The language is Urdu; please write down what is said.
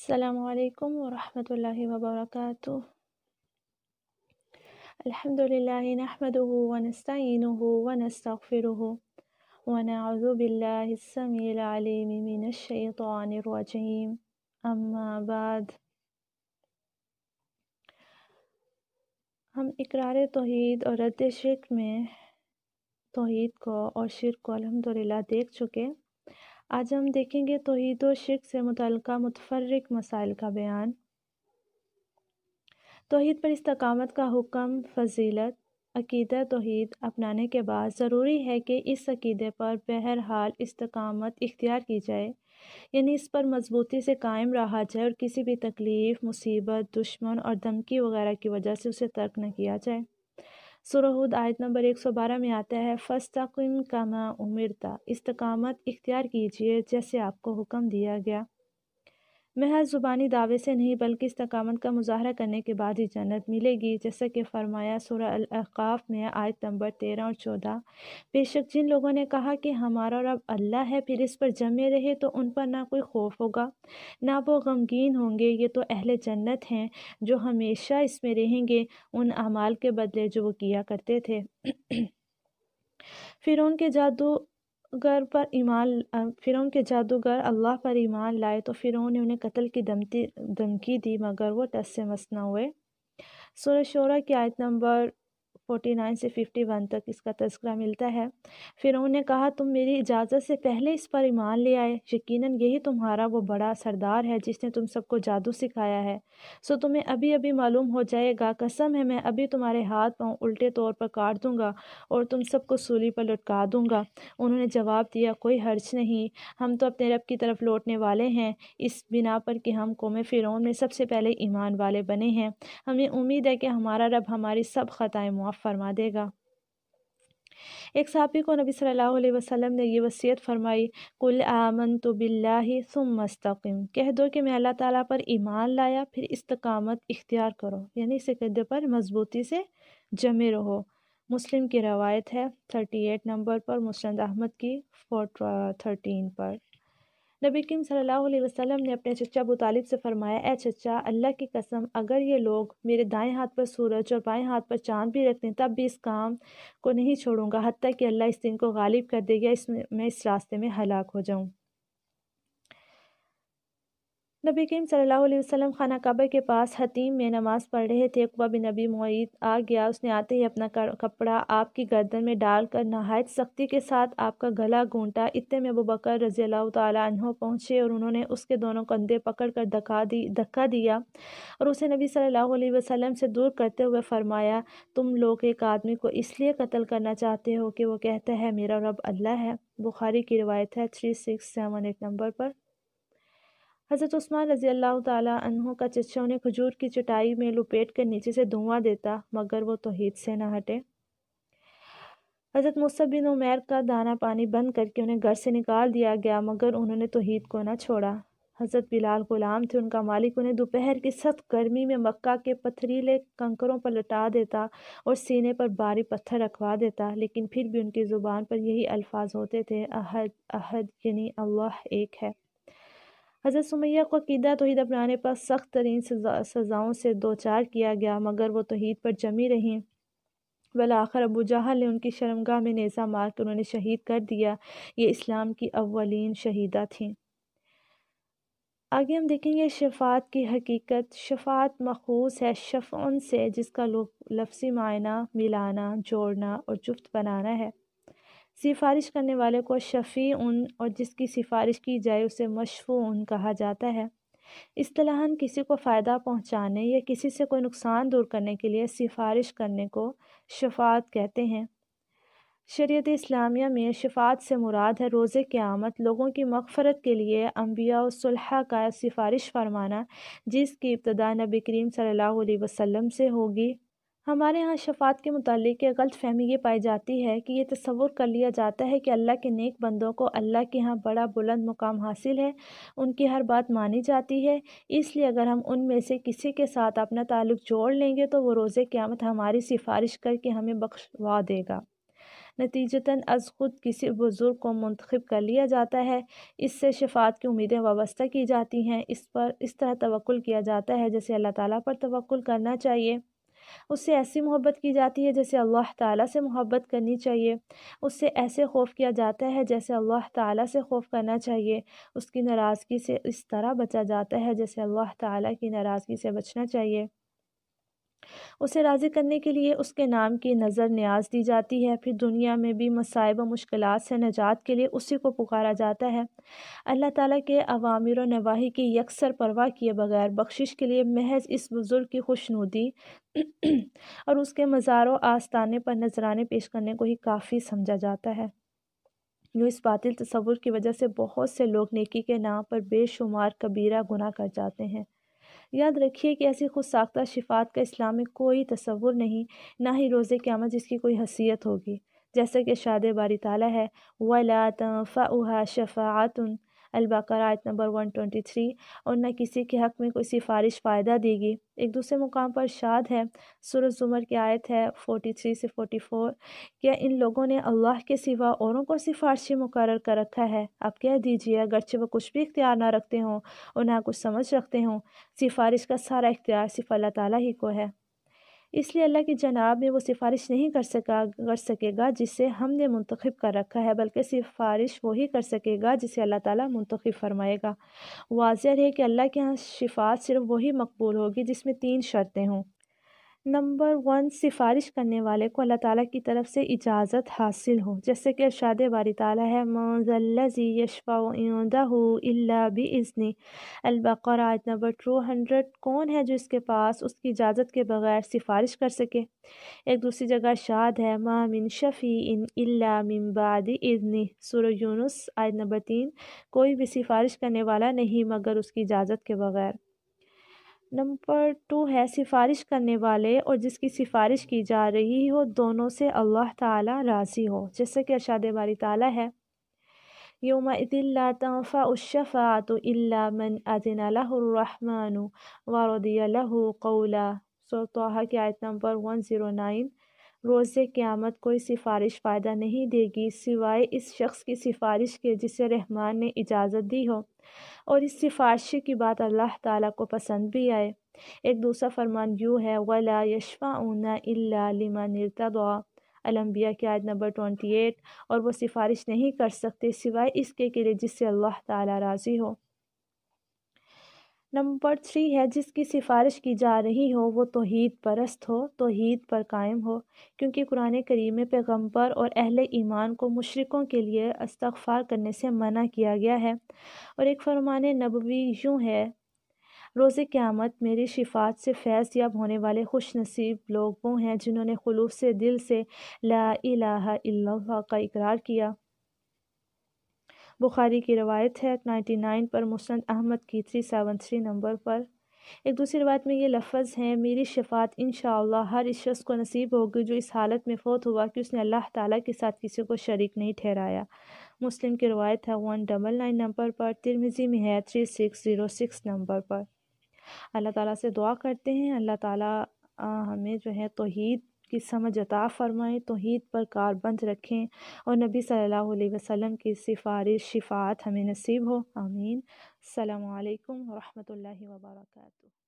السلام علیکم ورحمۃ اللہ وبرکاتہ الحمد نحمده ونستغفره ونعوذ من اما بعد ہم اقرار توحید اور رد شرک میں توحید کو اور شرک کو الحمدللہ دیکھ چکے آج ہم دیکھیں گے توحید و شرک سے متعلقہ متفرق مسائل کا بیان توحید پر استقامت کا حکم فضیلت عقیدہ توحید اپنانے کے بعد ضروری ہے کہ اس عقیدے پر بہرحال استقامت اختیار کی جائے یعنی اس پر مضبوطی سے قائم رہا جائے اور کسی بھی تکلیف مصیبت دشمن اور دھمکی وغیرہ کی وجہ سے اسے ترک نہ کیا جائے سرہد آیت نمبر ایک سو بارہ میں آتا ہے فَسْتَقِمْ كَمَا عُمِرْتَ استقامت اختیار کیجئے جیسے آپ کو حکم دیا گیا محض زبانی دعوے سے نہیں بلکہ استقامت کا مظاہرہ کرنے کے بعد ہی جنت ملے گی جیسا کہ فرمایا سورہ الاقاف میں آیت نمبر تیرہ اور چودہ بے شک جن لوگوں نے کہا کہ ہمارا رب اللہ ہے پھر اس پر جمے رہے تو ان پر نہ کوئی خوف ہوگا نہ وہ غمگین ہوں گے یہ تو اہل جنت ہیں جو ہمیشہ اس میں رہیں گے ان اعمال کے بدلے جو وہ کیا کرتے تھے پھر ان کے جادو جادوگر پر ایمان فرعون کے جادوگر اللہ پر ایمان لائے تو فرعون نے انہیں قتل کی دھمکی دھمکی دی مگر وہ ٹس سے مس نہ ہوئے سورہ شعرا کی آیت نمبر فورٹی نائن سے ففٹی ون تک اس کا تذکرہ ملتا ہے انہوں نے کہا تم میری اجازت سے پہلے اس پر ایمان لے آئے یقیناً یہی تمہارا وہ بڑا سردار ہے جس نے تم سب کو جادو سکھایا ہے سو تمہیں ابھی ابھی معلوم ہو جائے گا قسم ہے میں ابھی تمہارے ہاتھ پاؤں الٹے طور پر کاٹ دوں گا اور تم سب کو سولی پر لٹکا دوں گا انہوں نے جواب دیا کوئی حرچ نہیں ہم تو اپنے رب کی طرف لوٹنے والے ہیں اس بنا پر کہ ہم قوم میں فرعون میں سب سے پہلے ایمان والے بنے ہیں ہمیں امید ہے کہ ہمارا رب ہماری سب خطائیں معاف معاف فرما دے گا ایک صحابی کو نبی صلی اللہ علیہ وسلم نے یہ وصیت فرمائی کل آمن تو بلّہ ثم مستقم کہہ دو کہ میں اللہ تعالیٰ پر ایمان لایا پھر استقامت اختیار کرو یعنی اس عقیدے پر مضبوطی سے جمے رہو مسلم کی روایت ہے 38 نمبر پر مسلم احمد کی 413 پر نبی کریم صلی اللہ علیہ وسلم نے اپنے چچا ابو طالب سے فرمایا اے چچا اللہ کی قسم اگر یہ لوگ میرے دائیں ہاتھ پر سورج اور بائیں ہاتھ پر چاند بھی رکھتے ہیں تب بھی اس کام کو نہیں چھوڑوں گا حتیٰ کہ اللہ اس دن کو غالب کر دے گا اس میں اس راستے میں ہلاک ہو جاؤں نبی کریم صلی اللہ علیہ وسلم خانہ کعبہ کے پاس حتیم میں نماز پڑھ رہے تھے بن نبی معید آ گیا اس نے آتے ہی اپنا کپڑا آپ کی گردن میں ڈال کر نہایت سختی کے ساتھ آپ کا گلا گھونٹا میں ابو بکر رضی اللہ تعالیٰ عنہ پہنچے اور انہوں نے اس کے دونوں کندھے پکڑ کر دھکا دی دھکا دیا اور اسے نبی صلی اللہ علیہ وسلم سے دور کرتے ہوئے فرمایا تم لوگ ایک آدمی کو اس لیے قتل کرنا چاہتے ہو کہ وہ کہتا ہے میرا رب اللہ ہے بخاری کی روایت ہے تھری سکس سیون ایٹ نمبر پر حضرت عثمان رضی اللہ تعالیٰ عنہ کا چچا انہیں کھجور کی چٹائی میں لپیٹ کر نیچے سے دھواں دیتا مگر وہ توحید سے نہ ہٹے حضرت بن عمیر کا دانہ پانی بند کر کے انہیں گھر سے نکال دیا گیا مگر انہوں نے توحید کو نہ چھوڑا حضرت بلال غلام تھے ان کا مالک انہیں دوپہر کی سخت گرمی میں مکہ کے پتھریلے کنکروں پر لٹا دیتا اور سینے پر باری پتھر رکھوا دیتا لیکن پھر بھی ان کی زبان پر یہی الفاظ ہوتے تھے احد احد یعنی اللہ ایک ہے حضرت سمیہ کو عقیدہ توحید اپنانے پر سخت ترین سزا سزاؤں سے دوچار کیا گیا مگر وہ توحید پر جمی رہیں بالآخر ابو جہل نے ان کی شرمگاہ میں نیزہ مار کر انہوں نے شہید کر دیا یہ اسلام کی اولین شہیدہ تھیں آگے ہم دیکھیں گے شفاعت کی حقیقت شفاعت مخوص ہے شفعن سے جس کا لفظی معنی ملانا جوڑنا اور جفت بنانا ہے سفارش کرنے والے کو شفیع ان اور جس کی سفارش کی جائے اسے مشفو ان کہا جاتا ہے اصطلاحاً کسی کو فائدہ پہنچانے یا کسی سے کوئی نقصان دور کرنے کے لیے سفارش کرنے کو شفاعت کہتے ہیں شریعت اسلامیہ میں شفاعت سے مراد ہے روز قیامت لوگوں کی مغفرت کے لیے انبیاء و صلحہ کا سفارش فرمانا جس کی ابتدا نبی کریم صلی اللہ علیہ وسلم سے ہوگی ہمارے ہاں شفاعت کے متعلق یہ غلط فہمی یہ پائی جاتی ہے کہ یہ تصور کر لیا جاتا ہے کہ اللہ کے نیک بندوں کو اللہ کے ہاں بڑا بلند مقام حاصل ہے ان کی ہر بات مانی جاتی ہے اس لیے اگر ہم ان میں سے کسی کے ساتھ اپنا تعلق جوڑ لیں گے تو وہ روز قیامت ہماری سفارش کر کے ہمیں بخشوا دے گا نتیجتاً از خود کسی بزرگ کو منتخب کر لیا جاتا ہے اس سے شفاعت کی امیدیں وابستہ کی جاتی ہیں اس پر اس طرح توقل کیا جاتا ہے جیسے اللہ تعالیٰ پر توقل کرنا چاہیے اس سے ایسی محبت کی جاتی ہے جیسے اللہ تعالیٰ سے محبت کرنی چاہیے اس سے ایسے خوف کیا جاتا ہے جیسے اللہ تعالیٰ سے خوف کرنا چاہیے اس کی ناراضگی سے اس طرح بچا جاتا ہے جیسے اللہ تعالیٰ کی ناراضگی سے بچنا چاہیے اسے راضی کرنے کے لیے اس کے نام کی نظر نیاز دی جاتی ہے پھر دنیا میں بھی مسائب و مشکلات سے نجات کے لیے اسی کو پکارا جاتا ہے اللہ تعالیٰ کے عوامر و نواحی کی یکسر پرواہ کیے بغیر بخشش کے لیے محض اس بزرگ کی خوش اور اس کے مزار و آستانے پر نذرانے پیش کرنے کو ہی کافی سمجھا جاتا ہے جو اس باطل تصور کی وجہ سے بہت سے لوگ نیکی کے نام پر بے شمار کبیرہ گناہ کر جاتے ہیں یاد رکھیے کہ ایسی خود ساختہ شفات کا اسلام میں کوئی تصور نہیں نہ ہی روز قیامت جس کی کوئی حیثیت ہوگی جیسا کہ شاد باری تعالیٰ ہے وَلَا تَنْفَعُهَا شَفَاعَةٌ البقرہ آیت نمبر 123 اور نہ کسی کے حق میں کوئی سفارش فائدہ دے گی ایک دوسرے مقام پر شاد ہے سورہ زمر کی آیت ہے 43 سے 44 کیا ان لوگوں نے اللہ کے سوا اوروں کو سفارشی مقرر کر رکھا ہے آپ کہہ دیجئے اگرچہ وہ کچھ بھی اختیار نہ رکھتے ہوں اور نہ کچھ سمجھ رکھتے ہوں سفارش کا سارا اختیار صرف اللہ تعالیٰ ہی کو ہے اس لیے اللہ کی جناب میں وہ سفارش نہیں کر سکا کر سکے گا جسے ہم نے منتخب کر رکھا ہے بلکہ سفارش وہی کر سکے گا جسے اللہ تعالیٰ منتخب فرمائے گا واضح ہے کہ اللہ کے ہاں شفاعت صرف وہی مقبول ہوگی جس میں تین شرطیں ہوں نمبر ون سفارش کرنے والے کو اللہ تعالیٰ کی طرف سے اجازت حاصل ہو جیسے کہ ارشاد باری تعالیٰ ہے مذلزی یشفا ادو اللہ بھی ازنی البقر آیت نمبر ٹو ہنڈریڈ کون ہے جو اس کے پاس اس کی اجازت کے بغیر سفارش کر سکے ایک دوسری جگہ شاد ہے ما من شفیع ان اللہ من اذنی ازنی یونس آیت نمبر تین کوئی بھی سفارش کرنے والا نہیں مگر اس کی اجازت کے بغیر نمبر ٹو ہے سفارش کرنے والے اور جس کی سفارش کی جا رہی ہو دونوں سے اللہ تعالیٰ راضی ہو جیسے کہ ارشاد باری تعالیٰ ہے یوم اللہ تنفع الشفاعت اللہ من الرحمن ورضی له قولا اللہ طه کی آیت نمبر ون زیرو نائن روز قیامت کوئی سفارش فائدہ نہیں دے گی سوائے اس شخص کی سفارش کے جسے رحمان نے اجازت دی ہو اور اس سفارش کی بات اللہ تعالیٰ کو پسند بھی آئے ایک دوسرا فرمان یوں ہے وَلَا يَشْفَعُونَ إِلَّا لِمَا علی الانبیاء کی آیت نمبر 28 اور وہ سفارش نہیں کر سکتے سوائے اس کے لیے سے اللہ تعالیٰ راضی ہو نمبر تھری ہے جس کی سفارش کی جا رہی ہو وہ توحید پرست ہو توحید پر قائم ہو کیونکہ قرآن کریم پیغمبر اور اہل ایمان کو مشرقوں کے لیے استغفار کرنے سے منع کیا گیا ہے اور ایک فرمان نبوی یوں ہے روز قیامت میری شفاعت سے فیض یاب ہونے والے خوش نصیب لوگوں ہیں جنہوں نے سے دل سے لا الہ الا اللہ کا اقرار کیا بخاری کی روایت ہے نائنٹی نائن پر مسلم احمد کی 373 نمبر پر ایک دوسری روایت میں یہ لفظ ہے میری شفاعت انشاءاللہ ہر اس شخص کو نصیب ہوگی جو اس حالت میں فوت ہوا کہ اس نے اللہ تعالیٰ کے ساتھ کسی کو شریک نہیں ٹھہرایا مسلم کی روایت ہے ون ڈبل نائن نمبر پر ترمزی میں ہے سکس زیرو سکس نمبر پر اللہ تعالیٰ سے دعا کرتے ہیں اللہ تعالیٰ ہمیں جو ہے توحید کی سمجھ عطا فرمائیں توحید پر کار بند رکھیں اور نبی صلی اللہ علیہ وسلم کی سفارش شفاعت ہمیں نصیب ہو آمین السلام علیکم ورحمۃ اللہ وبرکاتہ